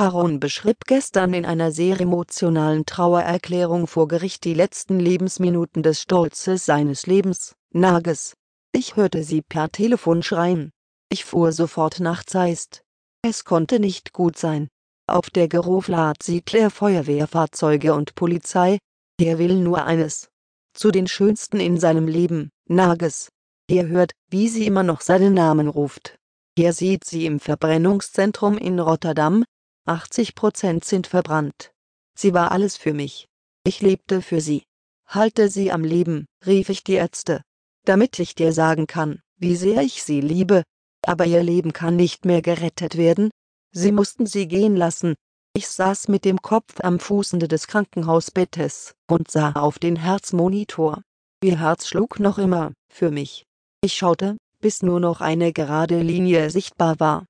Harun beschrieb gestern in einer sehr emotionalen Trauererklärung vor Gericht die letzten Lebensminuten des Stolzes seines Lebens, Nages. Ich hörte sie per Telefon schreien. Ich fuhr sofort nach Zeist. Es konnte nicht gut sein. Auf der Geroflat sieht er Feuerwehrfahrzeuge und Polizei. Er will nur eines. Zu den Schönsten in seinem Leben, Nages. Er hört, wie sie immer noch seinen Namen ruft. Er sieht sie im Verbrennungszentrum in Rotterdam, 80 Prozent sind verbrannt. Sie war alles für mich. Ich lebte für sie. Halte sie am Leben, rief ich die Ärzte. Damit ich dir sagen kann, wie sehr ich sie liebe. Aber ihr Leben kann nicht mehr gerettet werden. Sie mussten sie gehen lassen. Ich saß mit dem Kopf am Fußende des Krankenhausbettes und sah auf den Herzmonitor. Ihr Herz schlug noch immer, für mich. Ich schaute, bis nur noch eine gerade Linie sichtbar war.